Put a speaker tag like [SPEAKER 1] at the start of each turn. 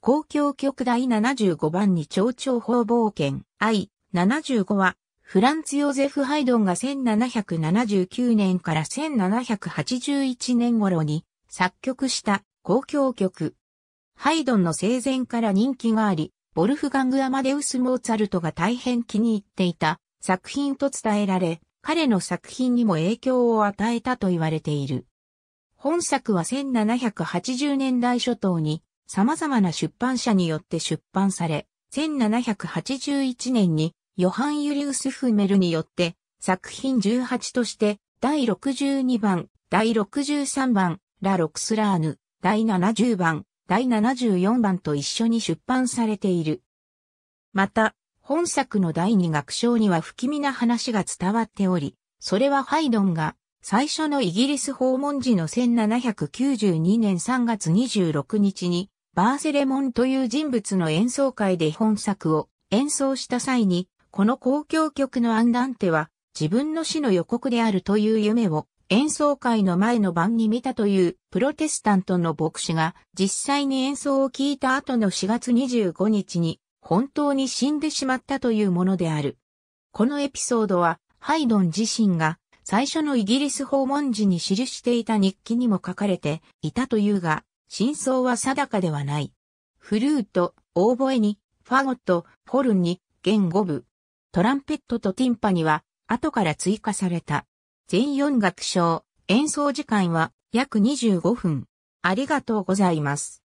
[SPEAKER 1] 公共局第75番に蝶長方冒険 I75 は、フランツ・ヨゼフ・ハイドンが1779年から1781年頃に作曲した公共曲。ハイドンの生前から人気があり、ボルフガング・アマデウス・モーツァルトが大変気に入っていた作品と伝えられ、彼の作品にも影響を与えたと言われている。本作は1780年代初頭に様々な出版社によって出版され、1781年にヨハン・ユリウス・フメルによって作品18として第62番、第63番、ラ・ロクスラーヌ、第70番、第74番と一緒に出版されている。また、本作の第二楽章には不気味な話が伝わっており、それはハイドンが最初のイギリス訪問時の1792年3月26日にバーセレモンという人物の演奏会で本作を演奏した際に、この公共曲のアンダンテは自分の死の予告であるという夢を演奏会の前の晩に見たというプロテスタントの牧師が実際に演奏を聴いた後の4月25日に本当に死んでしまったというものである。このエピソードはハイドン自身が最初のイギリス訪問時に記していた日記にも書かれていたというが、真相は定かではない。フルート、オーボエに、ファゴット、ホルンに、弦五部。トランペットとティンパには、後から追加された。全4楽章、演奏時間は約25分。ありがとうござい
[SPEAKER 2] ます。